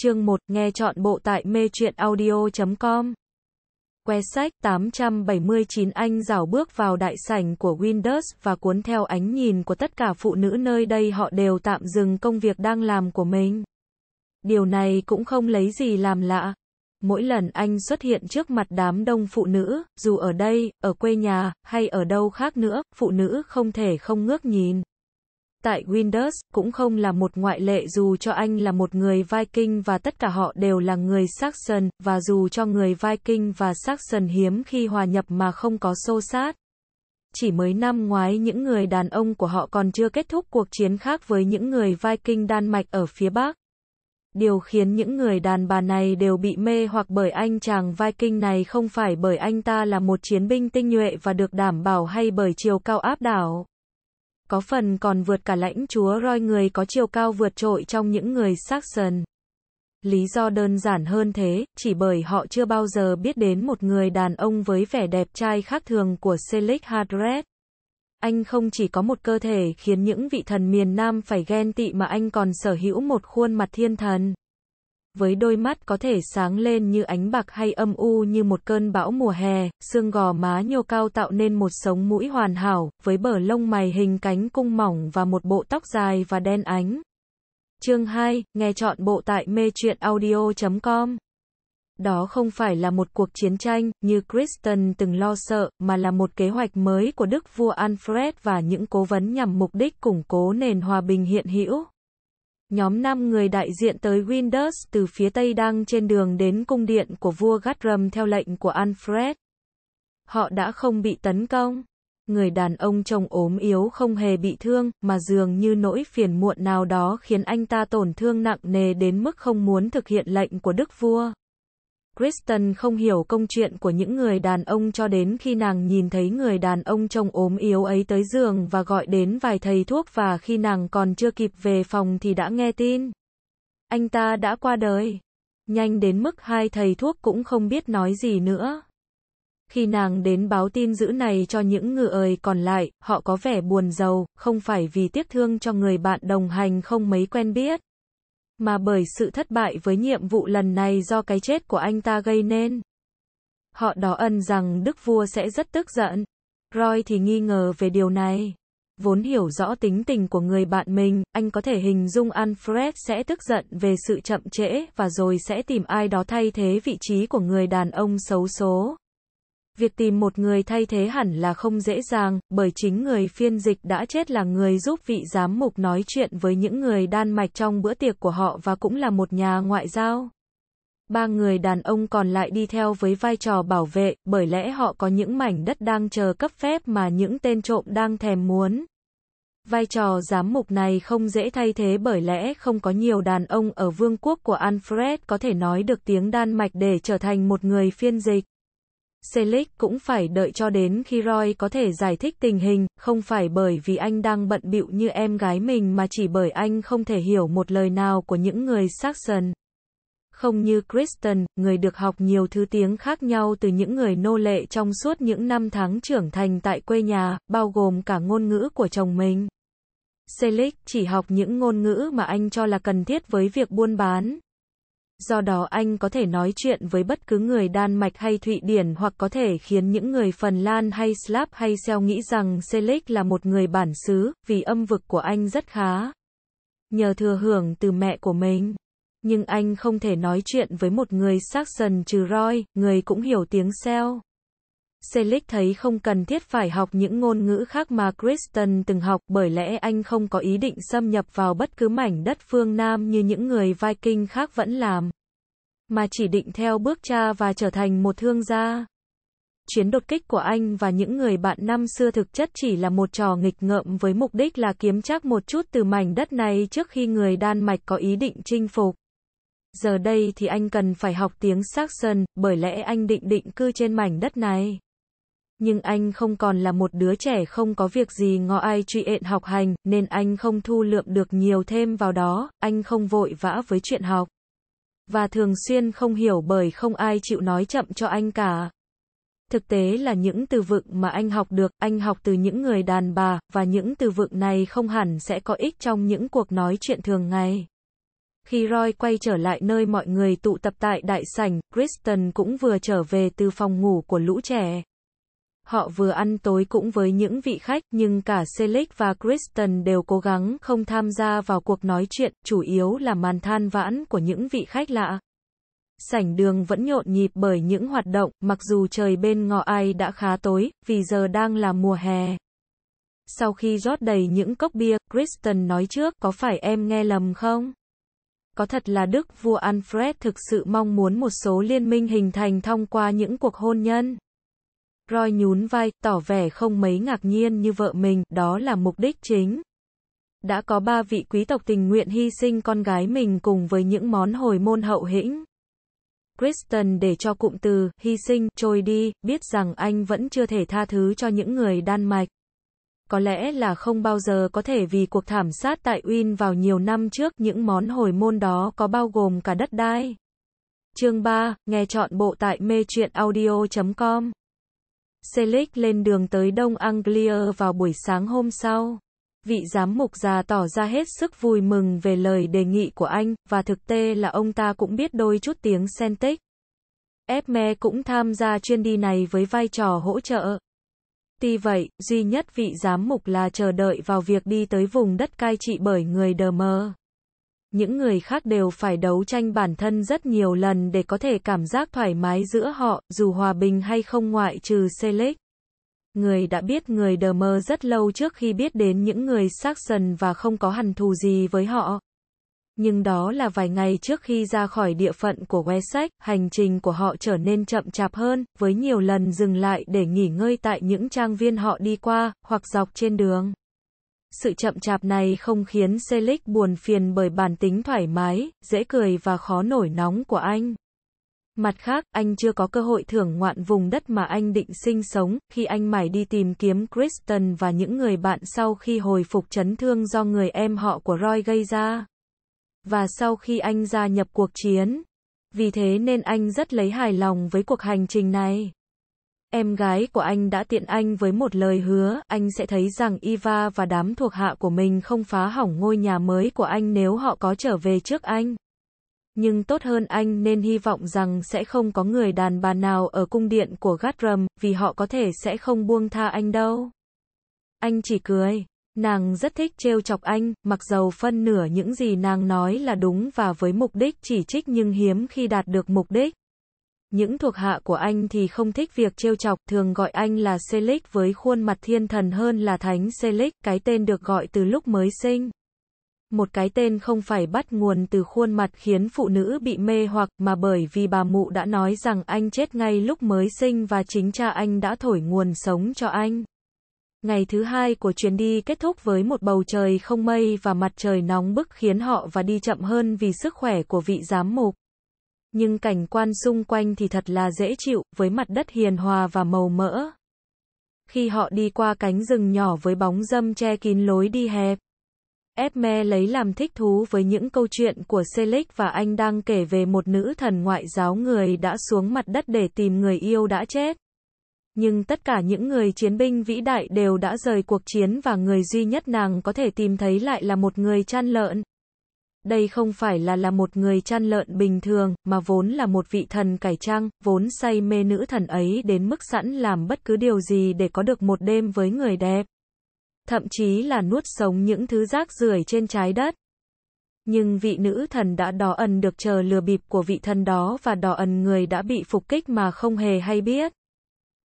chương 1, nghe chọn bộ tại mê truyện audio.com. Que sách 879 anh rảo bước vào đại sảnh của Windows và cuốn theo ánh nhìn của tất cả phụ nữ nơi đây họ đều tạm dừng công việc đang làm của mình. Điều này cũng không lấy gì làm lạ. Mỗi lần anh xuất hiện trước mặt đám đông phụ nữ, dù ở đây, ở quê nhà, hay ở đâu khác nữa, phụ nữ không thể không ngước nhìn. Tại Windows, cũng không là một ngoại lệ dù cho anh là một người Viking và tất cả họ đều là người Saxon, và dù cho người Viking và Saxon hiếm khi hòa nhập mà không có xô sát. Chỉ mới năm ngoái những người đàn ông của họ còn chưa kết thúc cuộc chiến khác với những người Viking Đan Mạch ở phía Bắc. Điều khiến những người đàn bà này đều bị mê hoặc bởi anh chàng Viking này không phải bởi anh ta là một chiến binh tinh nhuệ và được đảm bảo hay bởi chiều cao áp đảo có phần còn vượt cả lãnh chúa roi người có chiều cao vượt trội trong những người Saxon. Lý do đơn giản hơn thế, chỉ bởi họ chưa bao giờ biết đến một người đàn ông với vẻ đẹp trai khác thường của Selig Hadred. Anh không chỉ có một cơ thể khiến những vị thần miền Nam phải ghen tị mà anh còn sở hữu một khuôn mặt thiên thần với đôi mắt có thể sáng lên như ánh bạc hay âm u như một cơn bão mùa hè, xương gò má nhô cao tạo nên một sống mũi hoàn hảo, với bờ lông mày hình cánh cung mỏng và một bộ tóc dài và đen ánh. Chương 2, nghe chọn bộ tại mê truyện audio.com đó không phải là một cuộc chiến tranh, như Kristen từng lo sợ, mà là một kế hoạch mới của đức vua Alfred và những cố vấn nhằm mục đích củng cố nền hòa bình hiện hữu. Nhóm 5 người đại diện tới Windus từ phía Tây đang trên đường đến cung điện của vua Guthrum theo lệnh của Alfred. Họ đã không bị tấn công. Người đàn ông trông ốm yếu không hề bị thương, mà dường như nỗi phiền muộn nào đó khiến anh ta tổn thương nặng nề đến mức không muốn thực hiện lệnh của đức vua. Kristen không hiểu công chuyện của những người đàn ông cho đến khi nàng nhìn thấy người đàn ông trông ốm yếu ấy tới giường và gọi đến vài thầy thuốc và khi nàng còn chưa kịp về phòng thì đã nghe tin. Anh ta đã qua đời. Nhanh đến mức hai thầy thuốc cũng không biết nói gì nữa. Khi nàng đến báo tin dữ này cho những người ơi còn lại, họ có vẻ buồn giàu, không phải vì tiếc thương cho người bạn đồng hành không mấy quen biết mà bởi sự thất bại với nhiệm vụ lần này do cái chết của anh ta gây nên. Họ đó ân rằng đức vua sẽ rất tức giận. Roy thì nghi ngờ về điều này. Vốn hiểu rõ tính tình của người bạn mình, anh có thể hình dung Alfred sẽ tức giận về sự chậm trễ và rồi sẽ tìm ai đó thay thế vị trí của người đàn ông xấu số. Việc tìm một người thay thế hẳn là không dễ dàng, bởi chính người phiên dịch đã chết là người giúp vị giám mục nói chuyện với những người Đan Mạch trong bữa tiệc của họ và cũng là một nhà ngoại giao. Ba người đàn ông còn lại đi theo với vai trò bảo vệ, bởi lẽ họ có những mảnh đất đang chờ cấp phép mà những tên trộm đang thèm muốn. Vai trò giám mục này không dễ thay thế bởi lẽ không có nhiều đàn ông ở vương quốc của Alfred có thể nói được tiếng Đan Mạch để trở thành một người phiên dịch. Selic cũng phải đợi cho đến khi Roy có thể giải thích tình hình, không phải bởi vì anh đang bận bịu như em gái mình mà chỉ bởi anh không thể hiểu một lời nào của những người Saxon. Không như Kristen, người được học nhiều thứ tiếng khác nhau từ những người nô lệ trong suốt những năm tháng trưởng thành tại quê nhà, bao gồm cả ngôn ngữ của chồng mình. Selic chỉ học những ngôn ngữ mà anh cho là cần thiết với việc buôn bán, Do đó anh có thể nói chuyện với bất cứ người Đan Mạch hay Thụy Điển hoặc có thể khiến những người Phần Lan hay Slav hay Seo nghĩ rằng Selic là một người bản xứ, vì âm vực của anh rất khá. Nhờ thừa hưởng từ mẹ của mình. Nhưng anh không thể nói chuyện với một người Saxon trừ Roy, người cũng hiểu tiếng Seo. Selig thấy không cần thiết phải học những ngôn ngữ khác mà Kristen từng học bởi lẽ anh không có ý định xâm nhập vào bất cứ mảnh đất phương Nam như những người Viking khác vẫn làm, mà chỉ định theo bước cha và trở thành một thương gia. Chiến đột kích của anh và những người bạn năm xưa thực chất chỉ là một trò nghịch ngợm với mục đích là kiếm chắc một chút từ mảnh đất này trước khi người Đan Mạch có ý định chinh phục. Giờ đây thì anh cần phải học tiếng Saxon, bởi lẽ anh định định cư trên mảnh đất này nhưng anh không còn là một đứa trẻ không có việc gì ngó ai truy ện học hành, nên anh không thu lượm được nhiều thêm vào đó, anh không vội vã với chuyện học. Và thường xuyên không hiểu bởi không ai chịu nói chậm cho anh cả. Thực tế là những từ vựng mà anh học được, anh học từ những người đàn bà, và những từ vựng này không hẳn sẽ có ích trong những cuộc nói chuyện thường ngày. Khi Roy quay trở lại nơi mọi người tụ tập tại đại sảnh, Kristen cũng vừa trở về từ phòng ngủ của lũ trẻ. Họ vừa ăn tối cũng với những vị khách, nhưng cả Selic và Kristen đều cố gắng không tham gia vào cuộc nói chuyện, chủ yếu là màn than vãn của những vị khách lạ. Sảnh đường vẫn nhộn nhịp bởi những hoạt động, mặc dù trời bên ngọ ai đã khá tối, vì giờ đang là mùa hè. Sau khi rót đầy những cốc bia, Kristen nói trước, có phải em nghe lầm không? Có thật là Đức vua Alfred thực sự mong muốn một số liên minh hình thành thông qua những cuộc hôn nhân? Roy nhún vai, tỏ vẻ không mấy ngạc nhiên như vợ mình, đó là mục đích chính. Đã có ba vị quý tộc tình nguyện hy sinh con gái mình cùng với những món hồi môn hậu hĩnh. Kristen để cho cụm từ, hy sinh, trôi đi, biết rằng anh vẫn chưa thể tha thứ cho những người Đan Mạch. Có lẽ là không bao giờ có thể vì cuộc thảm sát tại Uyên vào nhiều năm trước những món hồi môn đó có bao gồm cả đất đai. Chương 3, nghe chọn bộ tại mê truyện audio.com Selic lên đường tới Đông Anglia vào buổi sáng hôm sau. Vị giám mục già tỏ ra hết sức vui mừng về lời đề nghị của anh, và thực tế là ông ta cũng biết đôi chút tiếng Celtic. Edme cũng tham gia chuyên đi này với vai trò hỗ trợ. Tuy vậy, duy nhất vị giám mục là chờ đợi vào việc đi tới vùng đất cai trị bởi người Đờ Mơ những người khác đều phải đấu tranh bản thân rất nhiều lần để có thể cảm giác thoải mái giữa họ, dù hòa bình hay không ngoại trừ Selec. Người đã biết người đờ mơ rất lâu trước khi biết đến những người Saxon và không có hằn thù gì với họ. Nhưng đó là vài ngày trước khi ra khỏi địa phận của Wessex, hành trình của họ trở nên chậm chạp hơn, với nhiều lần dừng lại để nghỉ ngơi tại những trang viên họ đi qua, hoặc dọc trên đường. Sự chậm chạp này không khiến Selic buồn phiền bởi bản tính thoải mái, dễ cười và khó nổi nóng của anh. Mặt khác, anh chưa có cơ hội thưởng ngoạn vùng đất mà anh định sinh sống, khi anh mải đi tìm kiếm Kristen và những người bạn sau khi hồi phục chấn thương do người em họ của Roy gây ra. Và sau khi anh gia nhập cuộc chiến. Vì thế nên anh rất lấy hài lòng với cuộc hành trình này. Em gái của anh đã tiện anh với một lời hứa, anh sẽ thấy rằng Iva và đám thuộc hạ của mình không phá hỏng ngôi nhà mới của anh nếu họ có trở về trước anh. Nhưng tốt hơn anh nên hy vọng rằng sẽ không có người đàn bà nào ở cung điện của Gatram, vì họ có thể sẽ không buông tha anh đâu. Anh chỉ cười. Nàng rất thích trêu chọc anh, mặc dầu phân nửa những gì nàng nói là đúng và với mục đích chỉ trích nhưng hiếm khi đạt được mục đích. Những thuộc hạ của anh thì không thích việc trêu chọc, thường gọi anh là Selic với khuôn mặt thiên thần hơn là Thánh Selic, cái tên được gọi từ lúc mới sinh. Một cái tên không phải bắt nguồn từ khuôn mặt khiến phụ nữ bị mê hoặc mà bởi vì bà mụ đã nói rằng anh chết ngay lúc mới sinh và chính cha anh đã thổi nguồn sống cho anh. Ngày thứ hai của chuyến đi kết thúc với một bầu trời không mây và mặt trời nóng bức khiến họ và đi chậm hơn vì sức khỏe của vị giám mục nhưng cảnh quan xung quanh thì thật là dễ chịu, với mặt đất hiền hòa và màu mỡ. Khi họ đi qua cánh rừng nhỏ với bóng dâm che kín lối đi hẹp, Esme lấy làm thích thú với những câu chuyện của Selic và anh đang kể về một nữ thần ngoại giáo người đã xuống mặt đất để tìm người yêu đã chết. Nhưng tất cả những người chiến binh vĩ đại đều đã rời cuộc chiến và người duy nhất nàng có thể tìm thấy lại là một người chăn lợn đây không phải là là một người chăn lợn bình thường, mà vốn là một vị thần cải trang, vốn say mê nữ thần ấy đến mức sẵn làm bất cứ điều gì để có được một đêm với người đẹp. Thậm chí là nuốt sống những thứ rác rưởi trên trái đất. Nhưng vị nữ thần đã đỏ ẩn được chờ lừa bịp của vị thần đó và đỏ ẩn người đã bị phục kích mà không hề hay biết.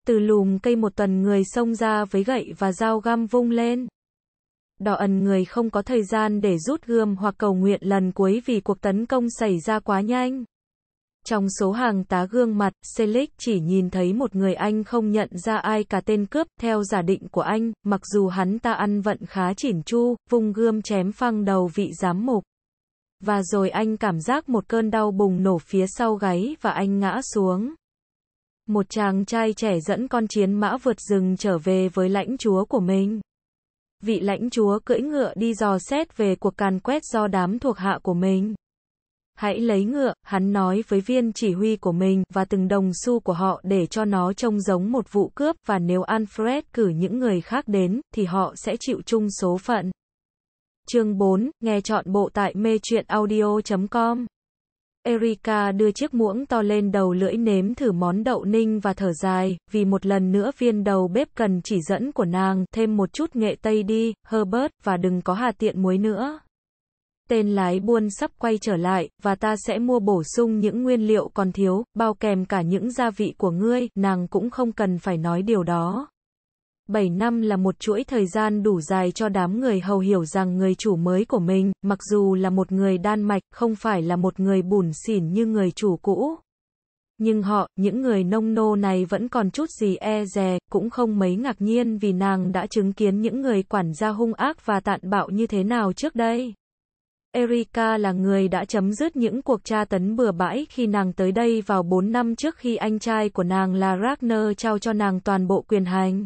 Từ lùm cây một tuần người xông ra với gậy và dao găm vung lên đỏ ẩn người không có thời gian để rút gươm hoặc cầu nguyện lần cuối vì cuộc tấn công xảy ra quá nhanh. Trong số hàng tá gương mặt, Selic chỉ nhìn thấy một người anh không nhận ra ai cả tên cướp, theo giả định của anh, mặc dù hắn ta ăn vận khá chỉn chu, vùng gươm chém phăng đầu vị giám mục. Và rồi anh cảm giác một cơn đau bùng nổ phía sau gáy và anh ngã xuống. Một chàng trai trẻ dẫn con chiến mã vượt rừng trở về với lãnh chúa của mình vị lãnh chúa cưỡi ngựa đi dò xét về cuộc càn quét do đám thuộc hạ của mình. Hãy lấy ngựa, hắn nói với viên chỉ huy của mình và từng đồng xu của họ để cho nó trông giống một vụ cướp và nếu Alfred cử những người khác đến thì họ sẽ chịu chung số phận. Chương 4, nghe chọn bộ tại mê audio.com Erika đưa chiếc muỗng to lên đầu lưỡi nếm thử món đậu ninh và thở dài, vì một lần nữa viên đầu bếp cần chỉ dẫn của nàng, thêm một chút nghệ tây đi, Herbert, và đừng có hà tiện muối nữa. Tên lái buôn sắp quay trở lại, và ta sẽ mua bổ sung những nguyên liệu còn thiếu, bao kèm cả những gia vị của ngươi, nàng cũng không cần phải nói điều đó. 7 năm là một chuỗi thời gian đủ dài cho đám người hầu hiểu rằng người chủ mới của mình, mặc dù là một người Đan Mạch, không phải là một người bùn xỉn như người chủ cũ. Nhưng họ, những người nông nô này vẫn còn chút gì e dè, cũng không mấy ngạc nhiên vì nàng đã chứng kiến những người quản gia hung ác và tạn bạo như thế nào trước đây. Erika là người đã chấm dứt những cuộc tra tấn bừa bãi khi nàng tới đây vào 4 năm trước khi anh trai của nàng là Ragnar trao cho nàng toàn bộ quyền hành.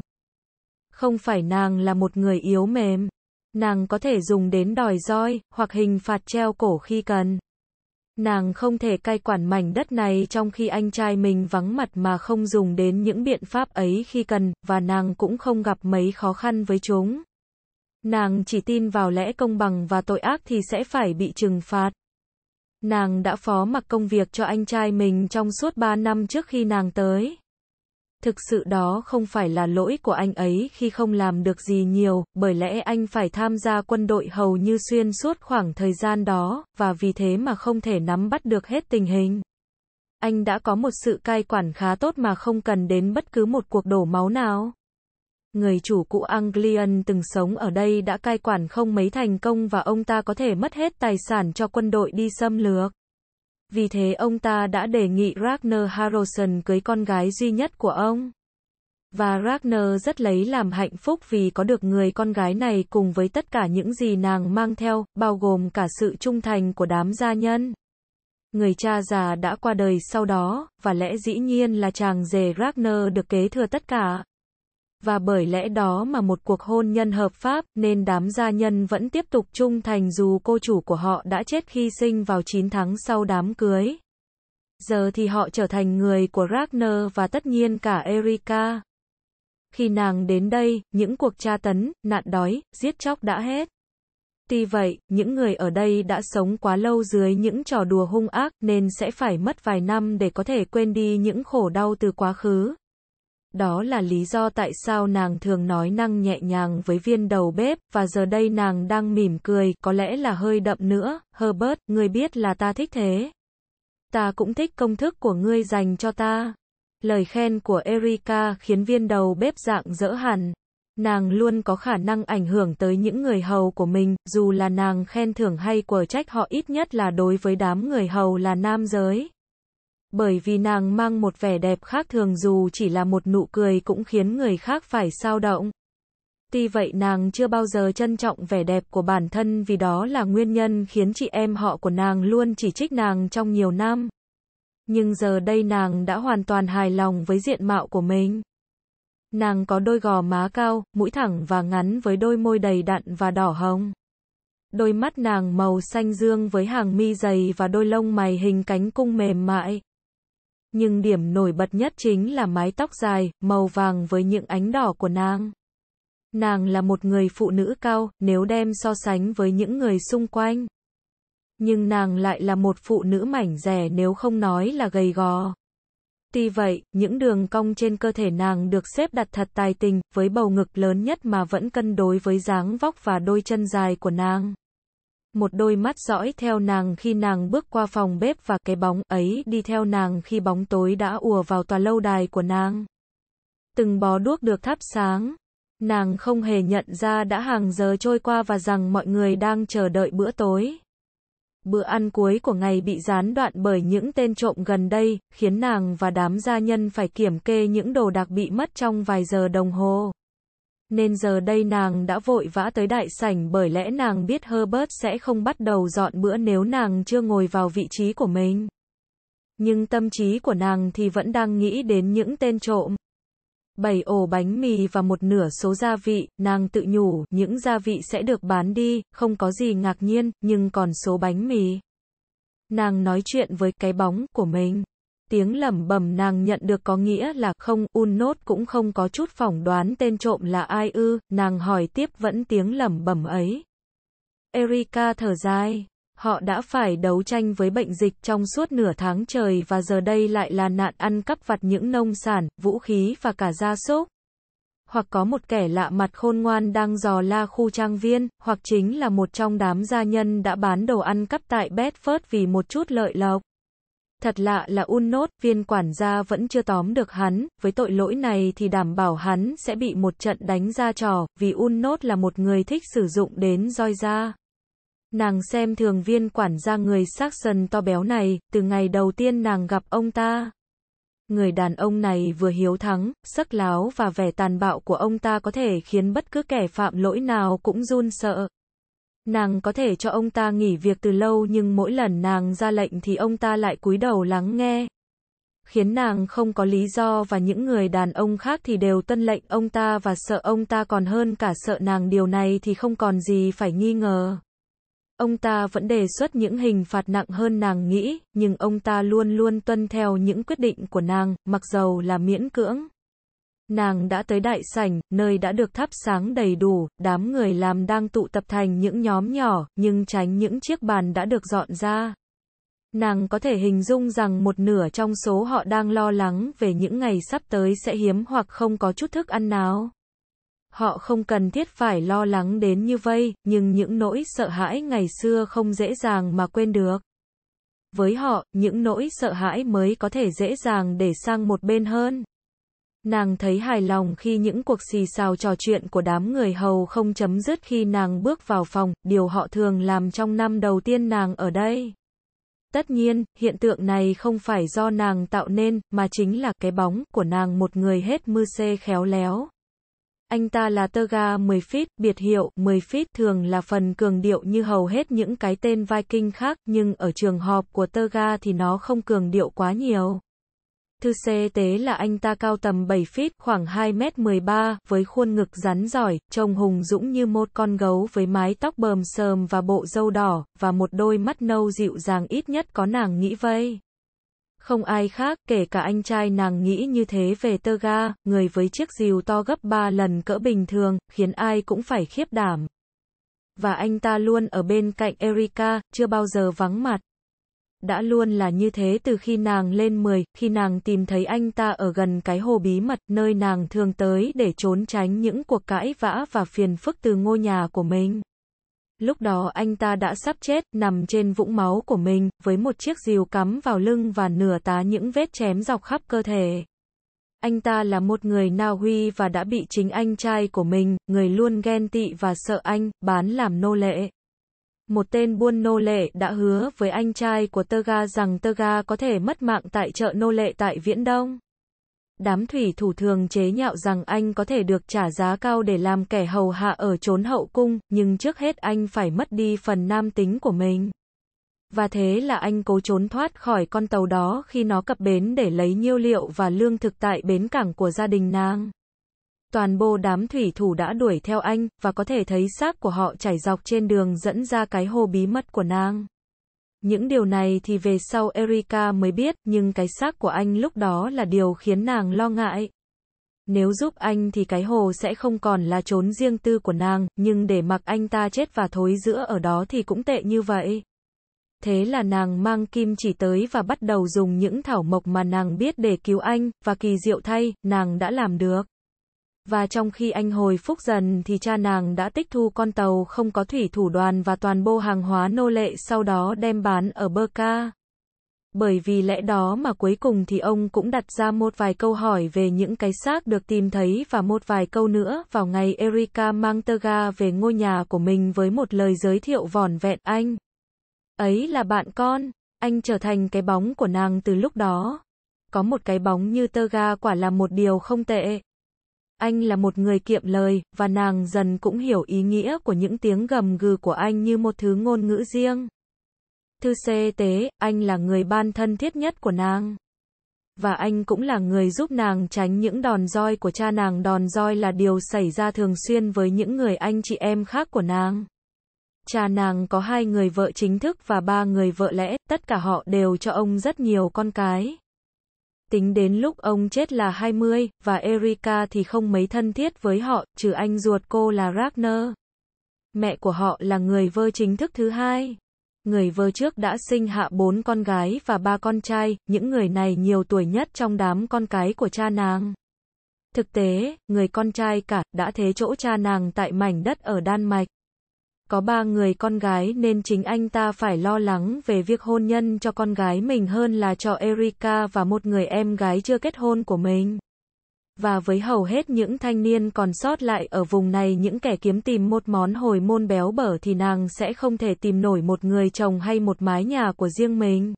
Không phải nàng là một người yếu mềm. Nàng có thể dùng đến đòi roi, hoặc hình phạt treo cổ khi cần. Nàng không thể cai quản mảnh đất này trong khi anh trai mình vắng mặt mà không dùng đến những biện pháp ấy khi cần, và nàng cũng không gặp mấy khó khăn với chúng. Nàng chỉ tin vào lẽ công bằng và tội ác thì sẽ phải bị trừng phạt. Nàng đã phó mặc công việc cho anh trai mình trong suốt 3 năm trước khi nàng tới. Thực sự đó không phải là lỗi của anh ấy khi không làm được gì nhiều, bởi lẽ anh phải tham gia quân đội hầu như xuyên suốt khoảng thời gian đó, và vì thế mà không thể nắm bắt được hết tình hình. Anh đã có một sự cai quản khá tốt mà không cần đến bất cứ một cuộc đổ máu nào. Người chủ cũ Anglian từng sống ở đây đã cai quản không mấy thành công và ông ta có thể mất hết tài sản cho quân đội đi xâm lược vì thế ông ta đã đề nghị Ragnar Harrison cưới con gái duy nhất của ông. Và Ragnar rất lấy làm hạnh phúc vì có được người con gái này cùng với tất cả những gì nàng mang theo, bao gồm cả sự trung thành của đám gia nhân. Người cha già đã qua đời sau đó, và lẽ dĩ nhiên là chàng rể Ragnar được kế thừa tất cả và bởi lẽ đó mà một cuộc hôn nhân hợp pháp nên đám gia nhân vẫn tiếp tục trung thành dù cô chủ của họ đã chết khi sinh vào 9 tháng sau đám cưới. Giờ thì họ trở thành người của Ragnar và tất nhiên cả Erika. Khi nàng đến đây, những cuộc tra tấn, nạn đói, giết chóc đã hết. Tuy vậy, những người ở đây đã sống quá lâu dưới những trò đùa hung ác nên sẽ phải mất vài năm để có thể quên đi những khổ đau từ quá khứ. Đó là lý do tại sao nàng thường nói năng nhẹ nhàng với viên đầu bếp, và giờ đây nàng đang mỉm cười, có lẽ là hơi đậm nữa, Herbert, ngươi biết là ta thích thế. Ta cũng thích công thức của ngươi dành cho ta. Lời khen của Erika khiến viên đầu bếp dạng dỡ hẳn. Nàng luôn có khả năng ảnh hưởng tới những người hầu của mình, dù là nàng khen thưởng hay quở trách họ ít nhất là đối với đám người hầu là nam giới bởi vì nàng mang một vẻ đẹp khác thường dù chỉ là một nụ cười cũng khiến người khác phải sao động. Tuy vậy nàng chưa bao giờ trân trọng vẻ đẹp của bản thân vì đó là nguyên nhân khiến chị em họ của nàng luôn chỉ trích nàng trong nhiều năm. Nhưng giờ đây nàng đã hoàn toàn hài lòng với diện mạo của mình. Nàng có đôi gò má cao, mũi thẳng và ngắn với đôi môi đầy đặn và đỏ hồng. Đôi mắt nàng màu xanh dương với hàng mi dày và đôi lông mày hình cánh cung mềm mại nhưng điểm nổi bật nhất chính là mái tóc dài, màu vàng với những ánh đỏ của nàng. Nàng là một người phụ nữ cao, nếu đem so sánh với những người xung quanh. Nhưng nàng lại là một phụ nữ mảnh rẻ nếu không nói là gầy gò. Tuy vậy, những đường cong trên cơ thể nàng được xếp đặt thật tài tình, với bầu ngực lớn nhất mà vẫn cân đối với dáng vóc và đôi chân dài của nàng một đôi mắt dõi theo nàng khi nàng bước qua phòng bếp và cái bóng ấy đi theo nàng khi bóng tối đã ùa vào tòa lâu đài của nàng. Từng bó đuốc được thắp sáng, nàng không hề nhận ra đã hàng giờ trôi qua và rằng mọi người đang chờ đợi bữa tối. Bữa ăn cuối của ngày bị gián đoạn bởi những tên trộm gần đây, khiến nàng và đám gia nhân phải kiểm kê những đồ đạc bị mất trong vài giờ đồng hồ. Nên giờ đây nàng đã vội vã tới đại sảnh bởi lẽ nàng biết Herbert sẽ không bắt đầu dọn bữa nếu nàng chưa ngồi vào vị trí của mình. Nhưng tâm trí của nàng thì vẫn đang nghĩ đến những tên trộm. Bảy ổ bánh mì và một nửa số gia vị, nàng tự nhủ, những gia vị sẽ được bán đi, không có gì ngạc nhiên, nhưng còn số bánh mì. Nàng nói chuyện với cái bóng của mình. Tiếng lẩm bẩm nàng nhận được có nghĩa là không, un nốt cũng không có chút phỏng đoán tên trộm là ai ư, nàng hỏi tiếp vẫn tiếng lẩm bẩm ấy. Erika thở dài, họ đã phải đấu tranh với bệnh dịch trong suốt nửa tháng trời và giờ đây lại là nạn ăn cắp vặt những nông sản, vũ khí và cả gia súc. Hoặc có một kẻ lạ mặt khôn ngoan đang dò la khu trang viên, hoặc chính là một trong đám gia nhân đã bán đồ ăn cắp tại Bedford vì một chút lợi lộc. Thật lạ là Unnot viên quản gia vẫn chưa tóm được hắn, với tội lỗi này thì đảm bảo hắn sẽ bị một trận đánh ra trò, vì Unnot là một người thích sử dụng đến roi da Nàng xem thường viên quản gia người Saxon to béo này, từ ngày đầu tiên nàng gặp ông ta. Người đàn ông này vừa hiếu thắng, sắc láo và vẻ tàn bạo của ông ta có thể khiến bất cứ kẻ phạm lỗi nào cũng run sợ. Nàng có thể cho ông ta nghỉ việc từ lâu nhưng mỗi lần nàng ra lệnh thì ông ta lại cúi đầu lắng nghe. Khiến nàng không có lý do và những người đàn ông khác thì đều tân lệnh ông ta và sợ ông ta còn hơn cả sợ nàng điều này thì không còn gì phải nghi ngờ. Ông ta vẫn đề xuất những hình phạt nặng hơn nàng nghĩ, nhưng ông ta luôn luôn tuân theo những quyết định của nàng, mặc dầu là miễn cưỡng. Nàng đã tới đại sảnh, nơi đã được thắp sáng đầy đủ, đám người làm đang tụ tập thành những nhóm nhỏ, nhưng tránh những chiếc bàn đã được dọn ra. Nàng có thể hình dung rằng một nửa trong số họ đang lo lắng về những ngày sắp tới sẽ hiếm hoặc không có chút thức ăn nào. Họ không cần thiết phải lo lắng đến như vây, nhưng những nỗi sợ hãi ngày xưa không dễ dàng mà quên được. Với họ, những nỗi sợ hãi mới có thể dễ dàng để sang một bên hơn. Nàng thấy hài lòng khi những cuộc xì xào trò chuyện của đám người hầu không chấm dứt khi nàng bước vào phòng, điều họ thường làm trong năm đầu tiên nàng ở đây. Tất nhiên, hiện tượng này không phải do nàng tạo nên, mà chính là cái bóng của nàng một người hết mư xê khéo léo. Anh ta là tơ ga 10 feet, biệt hiệu 10 feet thường là phần cường điệu như hầu hết những cái tên Viking khác, nhưng ở trường họp của tơ ga thì nó không cường điệu quá nhiều. Thư xê tế là anh ta cao tầm 7 feet, khoảng 2m13, với khuôn ngực rắn giỏi, trông hùng dũng như một con gấu với mái tóc bờm sờm và bộ râu đỏ, và một đôi mắt nâu dịu dàng ít nhất có nàng nghĩ vây. Không ai khác, kể cả anh trai nàng nghĩ như thế về tơ ga, người với chiếc rìu to gấp 3 lần cỡ bình thường, khiến ai cũng phải khiếp đảm. Và anh ta luôn ở bên cạnh Erika, chưa bao giờ vắng mặt đã luôn là như thế từ khi nàng lên 10, khi nàng tìm thấy anh ta ở gần cái hồ bí mật nơi nàng thường tới để trốn tránh những cuộc cãi vã và phiền phức từ ngôi nhà của mình. Lúc đó anh ta đã sắp chết, nằm trên vũng máu của mình, với một chiếc rìu cắm vào lưng và nửa tá những vết chém dọc khắp cơ thể. Anh ta là một người Na Huy và đã bị chính anh trai của mình, người luôn ghen tị và sợ anh, bán làm nô lệ một tên buôn nô lệ đã hứa với anh trai của Tơ Ga rằng Tơ Ga có thể mất mạng tại chợ nô lệ tại Viễn Đông. Đám thủy thủ thường chế nhạo rằng anh có thể được trả giá cao để làm kẻ hầu hạ ở chốn hậu cung, nhưng trước hết anh phải mất đi phần nam tính của mình. Và thế là anh cố trốn thoát khỏi con tàu đó khi nó cập bến để lấy nhiêu liệu và lương thực tại bến cảng của gia đình nàng toàn bộ đám thủy thủ đã đuổi theo anh, và có thể thấy xác của họ chảy dọc trên đường dẫn ra cái hồ bí mật của nàng. Những điều này thì về sau Erika mới biết, nhưng cái xác của anh lúc đó là điều khiến nàng lo ngại. Nếu giúp anh thì cái hồ sẽ không còn là trốn riêng tư của nàng, nhưng để mặc anh ta chết và thối giữa ở đó thì cũng tệ như vậy. Thế là nàng mang kim chỉ tới và bắt đầu dùng những thảo mộc mà nàng biết để cứu anh, và kỳ diệu thay, nàng đã làm được. Và trong khi anh hồi phúc dần thì cha nàng đã tích thu con tàu không có thủy thủ đoàn và toàn bộ hàng hóa nô lệ sau đó đem bán ở bơ ca. Bởi vì lẽ đó mà cuối cùng thì ông cũng đặt ra một vài câu hỏi về những cái xác được tìm thấy và một vài câu nữa vào ngày Erika mang Terga về ngôi nhà của mình với một lời giới thiệu vòn vẹn anh. Ấy là bạn con, anh trở thành cái bóng của nàng từ lúc đó. Có một cái bóng như Terga quả là một điều không tệ. Anh là một người kiệm lời, và nàng dần cũng hiểu ý nghĩa của những tiếng gầm gừ của anh như một thứ ngôn ngữ riêng. Thư xê tế, anh là người ban thân thiết nhất của nàng. Và anh cũng là người giúp nàng tránh những đòn roi của cha nàng đòn roi là điều xảy ra thường xuyên với những người anh chị em khác của nàng. Cha nàng có hai người vợ chính thức và ba người vợ lẽ, tất cả họ đều cho ông rất nhiều con cái. Tính đến lúc ông chết là 20, và Erika thì không mấy thân thiết với họ, trừ anh ruột cô là Ragnar. Mẹ của họ là người vơ chính thức thứ hai. Người vơ trước đã sinh hạ bốn con gái và ba con trai, những người này nhiều tuổi nhất trong đám con cái của cha nàng. Thực tế, người con trai cả, đã thế chỗ cha nàng tại mảnh đất ở Đan Mạch có ba người con gái nên chính anh ta phải lo lắng về việc hôn nhân cho con gái mình hơn là cho Erika và một người em gái chưa kết hôn của mình. Và với hầu hết những thanh niên còn sót lại ở vùng này những kẻ kiếm tìm một món hồi môn béo bở thì nàng sẽ không thể tìm nổi một người chồng hay một mái nhà của riêng mình.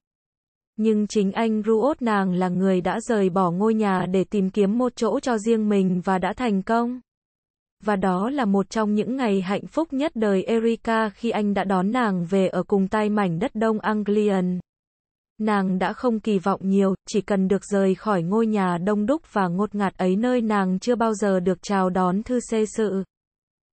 Nhưng chính anh Ruot nàng là người đã rời bỏ ngôi nhà để tìm kiếm một chỗ cho riêng mình và đã thành công và đó là một trong những ngày hạnh phúc nhất đời Erika khi anh đã đón nàng về ở cùng tay mảnh đất Đông Anglian. Nàng đã không kỳ vọng nhiều, chỉ cần được rời khỏi ngôi nhà đông đúc và ngột ngạt ấy nơi nàng chưa bao giờ được chào đón thư xê sự.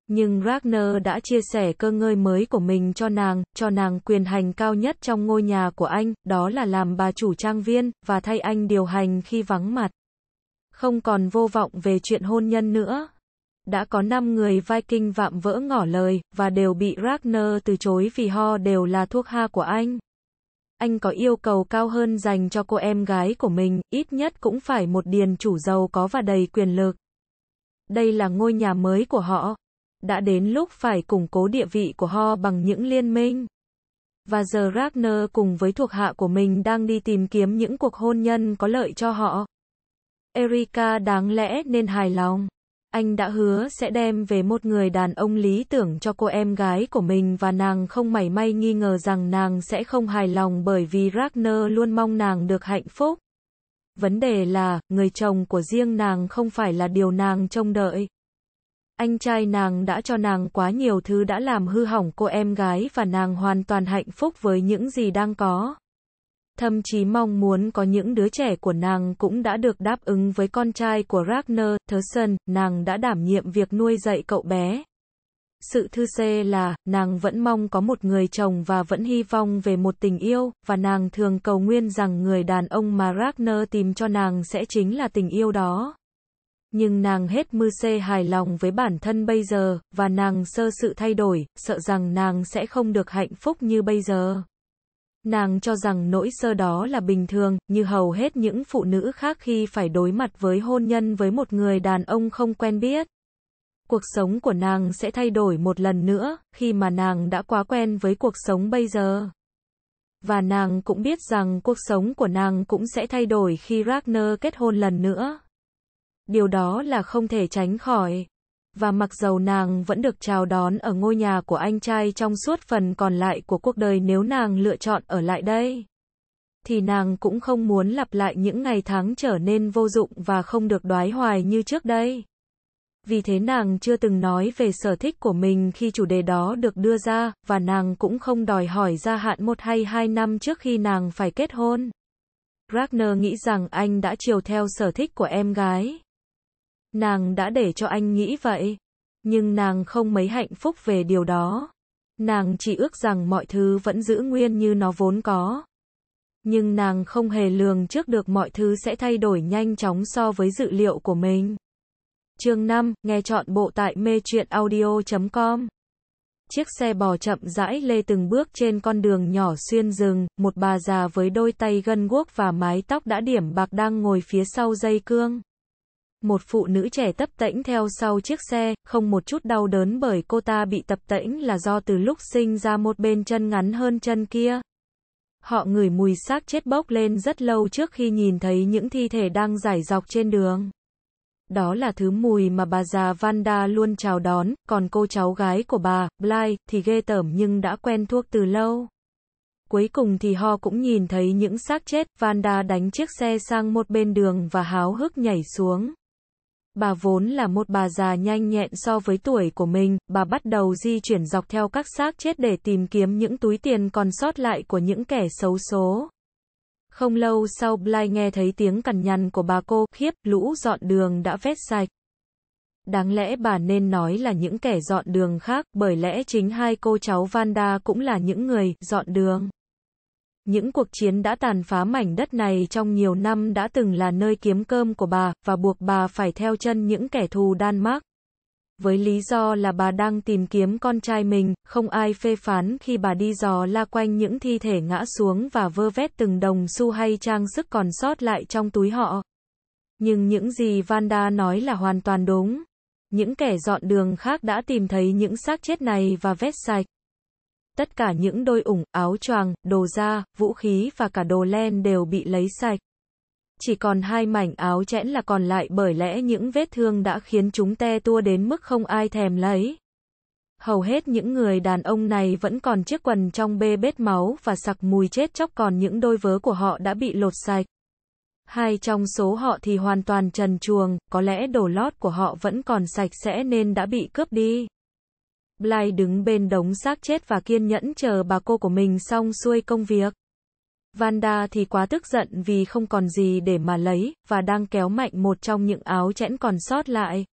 Nhưng Ragnar đã chia sẻ cơ ngơi mới của mình cho nàng, cho nàng quyền hành cao nhất trong ngôi nhà của anh, đó là làm bà chủ trang viên, và thay anh điều hành khi vắng mặt. Không còn vô vọng về chuyện hôn nhân nữa đã có 5 người Viking vạm vỡ ngỏ lời, và đều bị Ragnar từ chối vì ho đều là thuốc ha của anh. Anh có yêu cầu cao hơn dành cho cô em gái của mình, ít nhất cũng phải một điền chủ giàu có và đầy quyền lực. Đây là ngôi nhà mới của họ. Đã đến lúc phải củng cố địa vị của họ bằng những liên minh. Và giờ Ragnar cùng với thuộc hạ của mình đang đi tìm kiếm những cuộc hôn nhân có lợi cho họ. Erika đáng lẽ nên hài lòng. Anh đã hứa sẽ đem về một người đàn ông lý tưởng cho cô em gái của mình và nàng không mảy may nghi ngờ rằng nàng sẽ không hài lòng bởi vì Ragnar luôn mong nàng được hạnh phúc. Vấn đề là, người chồng của riêng nàng không phải là điều nàng trông đợi. Anh trai nàng đã cho nàng quá nhiều thứ đã làm hư hỏng cô em gái và nàng hoàn toàn hạnh phúc với những gì đang có thậm chí mong muốn có những đứa trẻ của nàng cũng đã được đáp ứng với con trai của Ragnar Thorson, nàng đã đảm nhiệm việc nuôi dạy cậu bé. Sự thư xê là, nàng vẫn mong có một người chồng và vẫn hy vọng về một tình yêu, và nàng thường cầu nguyên rằng người đàn ông mà Ragnar tìm cho nàng sẽ chính là tình yêu đó. Nhưng nàng hết mưu xê hài lòng với bản thân bây giờ, và nàng sơ sự thay đổi, sợ rằng nàng sẽ không được hạnh phúc như bây giờ. Nàng cho rằng nỗi sơ đó là bình thường, như hầu hết những phụ nữ khác khi phải đối mặt với hôn nhân với một người đàn ông không quen biết. Cuộc sống của nàng sẽ thay đổi một lần nữa, khi mà nàng đã quá quen với cuộc sống bây giờ. Và nàng cũng biết rằng cuộc sống của nàng cũng sẽ thay đổi khi Ragnar kết hôn lần nữa. Điều đó là không thể tránh khỏi và mặc dầu nàng vẫn được chào đón ở ngôi nhà của anh trai trong suốt phần còn lại của cuộc đời nếu nàng lựa chọn ở lại đây, thì nàng cũng không muốn lặp lại những ngày tháng trở nên vô dụng và không được đoái hoài như trước đây. Vì thế nàng chưa từng nói về sở thích của mình khi chủ đề đó được đưa ra, và nàng cũng không đòi hỏi gia hạn một hay hai năm trước khi nàng phải kết hôn. Ragnar nghĩ rằng anh đã chiều theo sở thích của em gái. Nàng đã để cho anh nghĩ vậy. Nhưng nàng không mấy hạnh phúc về điều đó. Nàng chỉ ước rằng mọi thứ vẫn giữ nguyên như nó vốn có. Nhưng nàng không hề lường trước được mọi thứ sẽ thay đổi nhanh chóng so với dự liệu của mình. Chương 5, nghe chọn bộ tại mê truyện audio.com Chiếc xe bò chậm rãi lê từng bước trên con đường nhỏ xuyên rừng, một bà già với đôi tay gân guốc và mái tóc đã điểm bạc đang ngồi phía sau dây cương một phụ nữ trẻ tấp tễnh theo sau chiếc xe, không một chút đau đớn bởi cô ta bị tập tễnh là do từ lúc sinh ra một bên chân ngắn hơn chân kia. Họ ngửi mùi xác chết bốc lên rất lâu trước khi nhìn thấy những thi thể đang rải dọc trên đường. Đó là thứ mùi mà bà già Vanda luôn chào đón, còn cô cháu gái của bà, Bly, thì ghê tởm nhưng đã quen thuốc từ lâu. Cuối cùng thì họ cũng nhìn thấy những xác chết, Vanda đánh chiếc xe sang một bên đường và háo hức nhảy xuống. Bà vốn là một bà già nhanh nhẹn so với tuổi của mình, bà bắt đầu di chuyển dọc theo các xác chết để tìm kiếm những túi tiền còn sót lại của những kẻ xấu số. Không lâu sau Bly nghe thấy tiếng cằn nhằn của bà cô, khiếp, lũ dọn đường đã vét sạch. Đáng lẽ bà nên nói là những kẻ dọn đường khác, bởi lẽ chính hai cô cháu Vanda cũng là những người dọn đường. Những cuộc chiến đã tàn phá mảnh đất này trong nhiều năm đã từng là nơi kiếm cơm của bà, và buộc bà phải theo chân những kẻ thù Đan Mác. Với lý do là bà đang tìm kiếm con trai mình, không ai phê phán khi bà đi dò la quanh những thi thể ngã xuống và vơ vét từng đồng xu hay trang sức còn sót lại trong túi họ. Nhưng những gì Vanda nói là hoàn toàn đúng. Những kẻ dọn đường khác đã tìm thấy những xác chết này và vét sạch. Tất cả những đôi ủng, áo choàng, đồ da, vũ khí và cả đồ len đều bị lấy sạch. Chỉ còn hai mảnh áo chẽn là còn lại bởi lẽ những vết thương đã khiến chúng te tua đến mức không ai thèm lấy. Hầu hết những người đàn ông này vẫn còn chiếc quần trong bê bết máu và sặc mùi chết chóc còn những đôi vớ của họ đã bị lột sạch. Hai trong số họ thì hoàn toàn trần chuồng, có lẽ đồ lót của họ vẫn còn sạch sẽ nên đã bị cướp đi. Bly đứng bên đống xác chết và kiên nhẫn chờ bà cô của mình xong xuôi công việc. Vanda thì quá tức giận vì không còn gì để mà lấy, và đang kéo mạnh một trong những áo chẽn còn sót lại.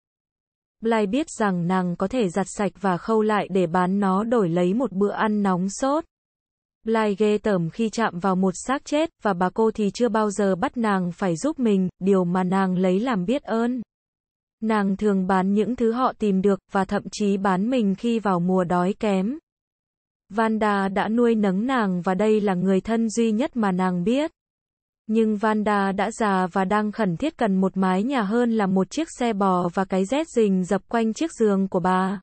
Bly biết rằng nàng có thể giặt sạch và khâu lại để bán nó đổi lấy một bữa ăn nóng sốt. Bly ghê tởm khi chạm vào một xác chết, và bà cô thì chưa bao giờ bắt nàng phải giúp mình, điều mà nàng lấy làm biết ơn. Nàng thường bán những thứ họ tìm được, và thậm chí bán mình khi vào mùa đói kém. Vanda đã nuôi nấng nàng và đây là người thân duy nhất mà nàng biết. Nhưng Vanda đã già và đang khẩn thiết cần một mái nhà hơn là một chiếc xe bò và cái rét rình dập quanh chiếc giường của bà.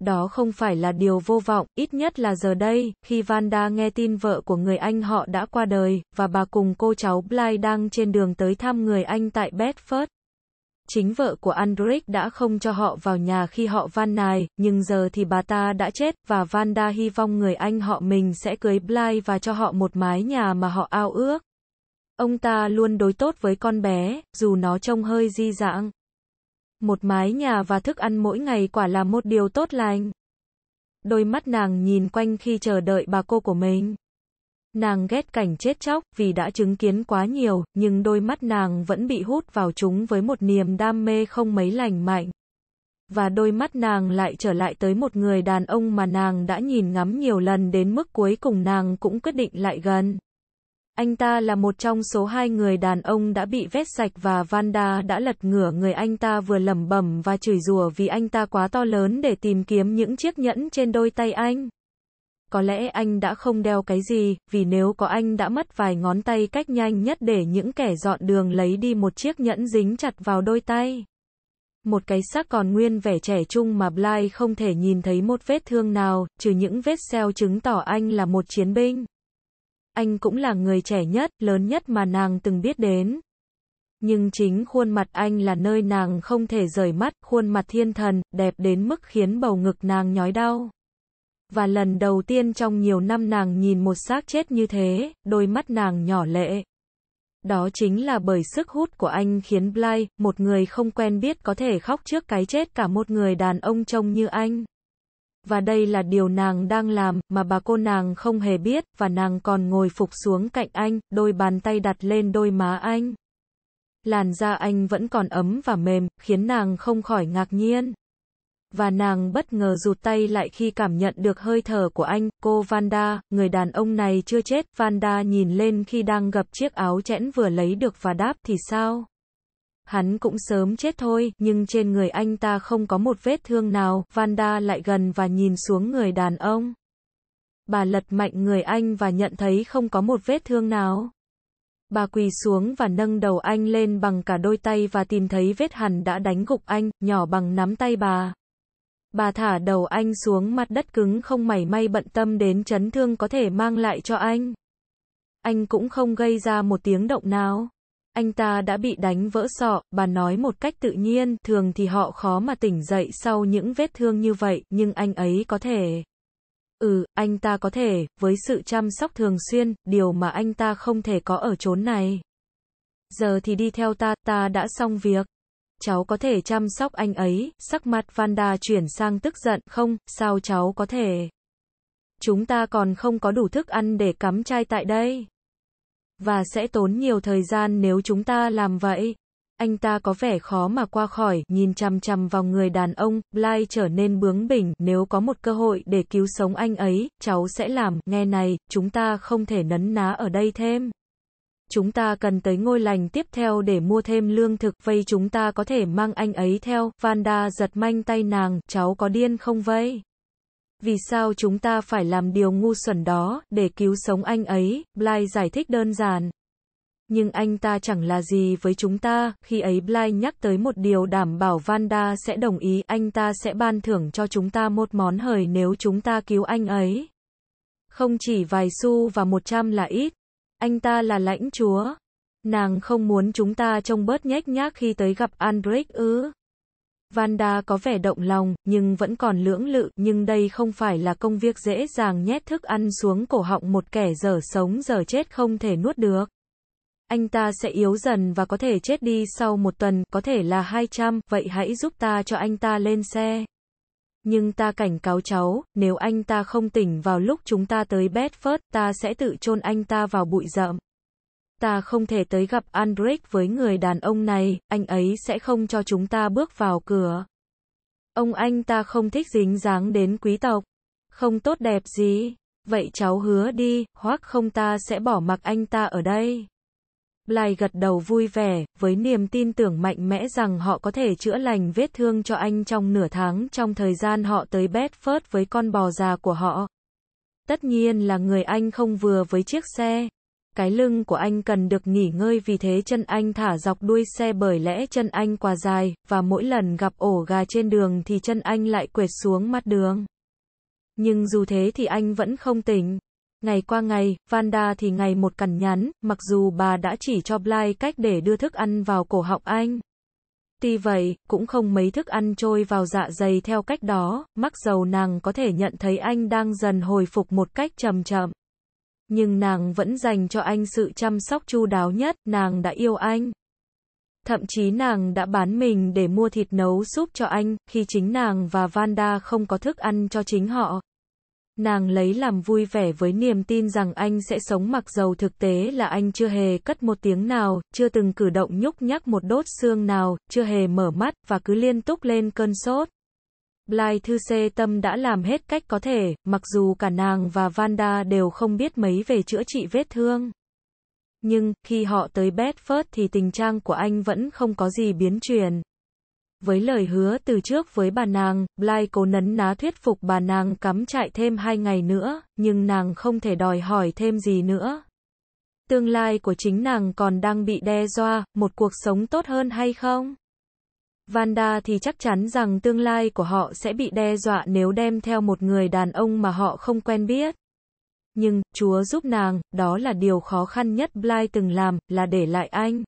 Đó không phải là điều vô vọng, ít nhất là giờ đây, khi Vanda nghe tin vợ của người anh họ đã qua đời, và bà cùng cô cháu Bly đang trên đường tới thăm người anh tại Bedford chính vợ của Andrić đã không cho họ vào nhà khi họ van nài, nhưng giờ thì bà ta đã chết, và Vanda hy vọng người anh họ mình sẽ cưới Bly và cho họ một mái nhà mà họ ao ước. Ông ta luôn đối tốt với con bé, dù nó trông hơi di dạng. Một mái nhà và thức ăn mỗi ngày quả là một điều tốt lành. Đôi mắt nàng nhìn quanh khi chờ đợi bà cô của mình. Nàng ghét cảnh chết chóc, vì đã chứng kiến quá nhiều, nhưng đôi mắt nàng vẫn bị hút vào chúng với một niềm đam mê không mấy lành mạnh. Và đôi mắt nàng lại trở lại tới một người đàn ông mà nàng đã nhìn ngắm nhiều lần đến mức cuối cùng nàng cũng quyết định lại gần. Anh ta là một trong số hai người đàn ông đã bị vét sạch và Vanda đã lật ngửa người anh ta vừa lẩm bẩm và chửi rủa vì anh ta quá to lớn để tìm kiếm những chiếc nhẫn trên đôi tay anh có lẽ anh đã không đeo cái gì, vì nếu có anh đã mất vài ngón tay cách nhanh nhất để những kẻ dọn đường lấy đi một chiếc nhẫn dính chặt vào đôi tay. Một cái xác còn nguyên vẻ trẻ trung mà Bly không thể nhìn thấy một vết thương nào, trừ những vết xeo chứng tỏ anh là một chiến binh. Anh cũng là người trẻ nhất, lớn nhất mà nàng từng biết đến. Nhưng chính khuôn mặt anh là nơi nàng không thể rời mắt, khuôn mặt thiên thần, đẹp đến mức khiến bầu ngực nàng nhói đau và lần đầu tiên trong nhiều năm nàng nhìn một xác chết như thế, đôi mắt nàng nhỏ lệ. Đó chính là bởi sức hút của anh khiến Bly, một người không quen biết có thể khóc trước cái chết cả một người đàn ông trông như anh. Và đây là điều nàng đang làm, mà bà cô nàng không hề biết, và nàng còn ngồi phục xuống cạnh anh, đôi bàn tay đặt lên đôi má anh. Làn da anh vẫn còn ấm và mềm, khiến nàng không khỏi ngạc nhiên và nàng bất ngờ rụt tay lại khi cảm nhận được hơi thở của anh, cô Vanda, người đàn ông này chưa chết, Vanda nhìn lên khi đang gập chiếc áo chẽn vừa lấy được và đáp thì sao? Hắn cũng sớm chết thôi, nhưng trên người anh ta không có một vết thương nào, Vanda lại gần và nhìn xuống người đàn ông. Bà lật mạnh người anh và nhận thấy không có một vết thương nào. Bà quỳ xuống và nâng đầu anh lên bằng cả đôi tay và tìm thấy vết hằn đã đánh gục anh, nhỏ bằng nắm tay bà. Bà thả đầu anh xuống mặt đất cứng không mảy may bận tâm đến chấn thương có thể mang lại cho anh. Anh cũng không gây ra một tiếng động nào. Anh ta đã bị đánh vỡ sọ, bà nói một cách tự nhiên, thường thì họ khó mà tỉnh dậy sau những vết thương như vậy, nhưng anh ấy có thể. Ừ, anh ta có thể, với sự chăm sóc thường xuyên, điều mà anh ta không thể có ở chốn này. Giờ thì đi theo ta, ta đã xong việc cháu có thể chăm sóc anh ấy, sắc mặt Vanda chuyển sang tức giận, không, sao cháu có thể. Chúng ta còn không có đủ thức ăn để cắm chai tại đây. Và sẽ tốn nhiều thời gian nếu chúng ta làm vậy. Anh ta có vẻ khó mà qua khỏi, nhìn chằm chằm vào người đàn ông, Bly trở nên bướng bỉnh, nếu có một cơ hội để cứu sống anh ấy, cháu sẽ làm, nghe này, chúng ta không thể nấn ná ở đây thêm chúng ta cần tới ngôi lành tiếp theo để mua thêm lương thực, vậy chúng ta có thể mang anh ấy theo, Vanda giật manh tay nàng, cháu có điên không vậy? Vì sao chúng ta phải làm điều ngu xuẩn đó, để cứu sống anh ấy, Bly giải thích đơn giản. Nhưng anh ta chẳng là gì với chúng ta, khi ấy Bly nhắc tới một điều đảm bảo Vanda sẽ đồng ý, anh ta sẽ ban thưởng cho chúng ta một món hời nếu chúng ta cứu anh ấy. Không chỉ vài xu và một trăm là ít, anh ta là lãnh chúa. Nàng không muốn chúng ta trông bớt nhếch nhác khi tới gặp Andrek ư. Vanda có vẻ động lòng, nhưng vẫn còn lưỡng lự, nhưng đây không phải là công việc dễ dàng nhét thức ăn xuống cổ họng một kẻ dở sống dở chết không thể nuốt được. Anh ta sẽ yếu dần và có thể chết đi sau một tuần, có thể là 200, vậy hãy giúp ta cho anh ta lên xe nhưng ta cảnh cáo cháu, nếu anh ta không tỉnh vào lúc chúng ta tới Bedford, ta sẽ tự chôn anh ta vào bụi rậm. Ta không thể tới gặp Andrick với người đàn ông này, anh ấy sẽ không cho chúng ta bước vào cửa. Ông anh ta không thích dính dáng đến quý tộc. Không tốt đẹp gì. Vậy cháu hứa đi, hoặc không ta sẽ bỏ mặc anh ta ở đây. Bly gật đầu vui vẻ, với niềm tin tưởng mạnh mẽ rằng họ có thể chữa lành vết thương cho anh trong nửa tháng trong thời gian họ tới Bedford với con bò già của họ. Tất nhiên là người anh không vừa với chiếc xe. Cái lưng của anh cần được nghỉ ngơi vì thế chân anh thả dọc đuôi xe bởi lẽ chân anh quá dài, và mỗi lần gặp ổ gà trên đường thì chân anh lại quệt xuống mắt đường. Nhưng dù thế thì anh vẫn không tỉnh. Ngày qua ngày, Vanda thì ngày một cằn nhắn, mặc dù bà đã chỉ cho Bly cách để đưa thức ăn vào cổ họng anh. Tuy vậy, cũng không mấy thức ăn trôi vào dạ dày theo cách đó, mắc dầu nàng có thể nhận thấy anh đang dần hồi phục một cách chậm chậm. Nhưng nàng vẫn dành cho anh sự chăm sóc chu đáo nhất, nàng đã yêu anh. Thậm chí nàng đã bán mình để mua thịt nấu súp cho anh, khi chính nàng và Vanda không có thức ăn cho chính họ. Nàng lấy làm vui vẻ với niềm tin rằng anh sẽ sống mặc dầu thực tế là anh chưa hề cất một tiếng nào, chưa từng cử động nhúc nhắc một đốt xương nào, chưa hề mở mắt và cứ liên tục lên cơn sốt. Bly Thư Xê Tâm đã làm hết cách có thể, mặc dù cả nàng và Vanda đều không biết mấy về chữa trị vết thương. Nhưng, khi họ tới Bedford thì tình trạng của anh vẫn không có gì biến chuyển. Với lời hứa từ trước với bà nàng, Bly cố nấn ná thuyết phục bà nàng cắm trại thêm hai ngày nữa, nhưng nàng không thể đòi hỏi thêm gì nữa. Tương lai của chính nàng còn đang bị đe dọa, một cuộc sống tốt hơn hay không? Vanda thì chắc chắn rằng tương lai của họ sẽ bị đe dọa nếu đem theo một người đàn ông mà họ không quen biết. Nhưng, Chúa giúp nàng, đó là điều khó khăn nhất Bly từng làm, là để lại anh.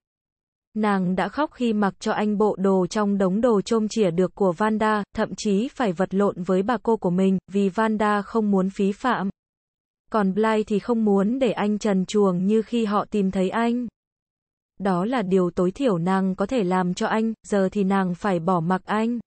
Nàng đã khóc khi mặc cho anh bộ đồ trong đống đồ trôm chỉa được của Vanda, thậm chí phải vật lộn với bà cô của mình, vì Vanda không muốn phí phạm. Còn Bly thì không muốn để anh trần chuồng như khi họ tìm thấy anh. Đó là điều tối thiểu nàng có thể làm cho anh, giờ thì nàng phải bỏ mặc anh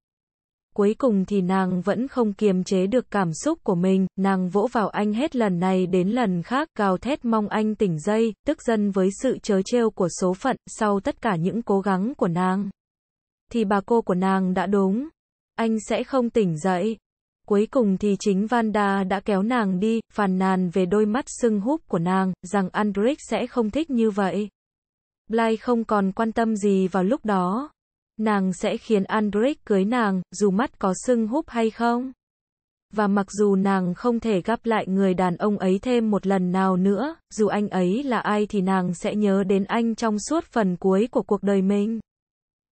cuối cùng thì nàng vẫn không kiềm chế được cảm xúc của mình, nàng vỗ vào anh hết lần này đến lần khác, gào thét mong anh tỉnh dây, tức dân với sự chớ trêu của số phận, sau tất cả những cố gắng của nàng. Thì bà cô của nàng đã đúng, anh sẽ không tỉnh dậy. Cuối cùng thì chính Vanda đã kéo nàng đi, phàn nàn về đôi mắt sưng húp của nàng, rằng Andrick sẽ không thích như vậy. blay không còn quan tâm gì vào lúc đó. Nàng sẽ khiến Andrick cưới nàng, dù mắt có sưng húp hay không. Và mặc dù nàng không thể gặp lại người đàn ông ấy thêm một lần nào nữa, dù anh ấy là ai thì nàng sẽ nhớ đến anh trong suốt phần cuối của cuộc đời mình.